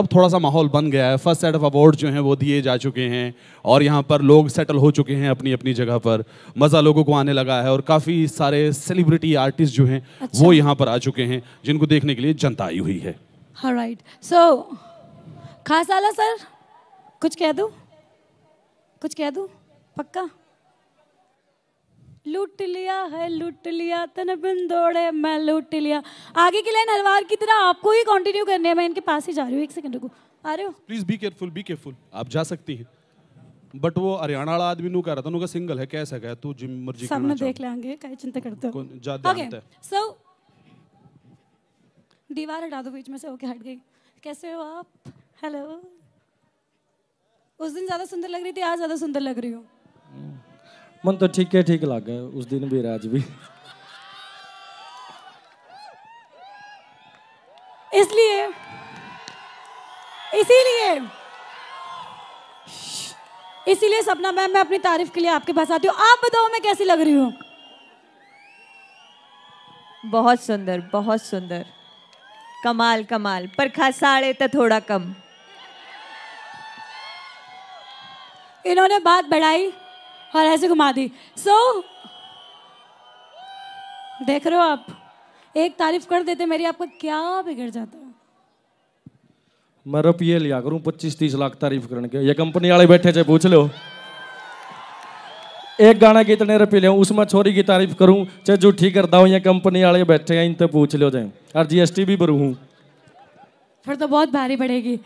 अब थोड़ा सा माहौल बन गया है फर्स्ट सेट ऑफ अवार्ड जो हैं वो दिए जा चुके हैं और यहाँ पर लोग सेटल हो चुके हैं अपनी अपनी जगह पर मज़ा लोगों को आने लगा है और काफ़ी सारे सेलिब्रिटी आर्टिस्ट जो हैं अच्छा। वो यहाँ पर आ चुके हैं जिनको देखने के लिए जनता आई हुई है राइट सो खास आला सर कुछ कह दूँ कुछ कह दूँ पक्का लूट लिया है लूट लिया तन बिन दौड़े मैं लूट लिया आगे की लाइन हलवार की तरह आपको ही कंटिन्यू करने है मैं इनके पास ही जा रही हूँ एक सेकंड रुको आ रहे हो please be careful be careful आप जा सकती है बट वो हरियाणा वाला आदमी नु कह रहा था नुका सिंगल है कैसा गया तू जिम मर्जी सब ना देख लेंगे कई चिंता करते हो ज्यादा okay, सो दीवार हटा दो बीच में से ओके हट गई कैसे हो आप हेलो उस दिन ज्यादा सुंदर लग रही थी आज ज्यादा सुंदर लग रही हूँ मन तो ठीक है ठीक लग गया उस दिन भी राज भी इसलिए इसीलिए इसीलिए सपना मैम मैं अपनी तारीफ के लिए आपके पास आती हूँ आप बताओ मैं कैसी लग रही हूँ बहुत सुंदर बहुत सुंदर कमाल कमाल पर खसाड़े तो थोड़ा कम इन्होंने बात बढ़ाई और ऐसे घुमा दी सो so, देख रहे हो आप एक तारीफ कर देते मेरी आपका क्या बिगड़ जाता मैं रुपये लिया करूं पच्चीस तीस लाख तारीफ करने के ये कंपनी वाले बैठे थे पूछ लो एक गाना कितने रुपये लिया उसमें छोरी की तारीफ करूं चाहे झूठी करता हूँ या कंपनी वाले बैठे हैं इनसे पूछ लो जाए और जीएसटी भी भरू हूँ फिर तो बहुत भारी पड़ेगी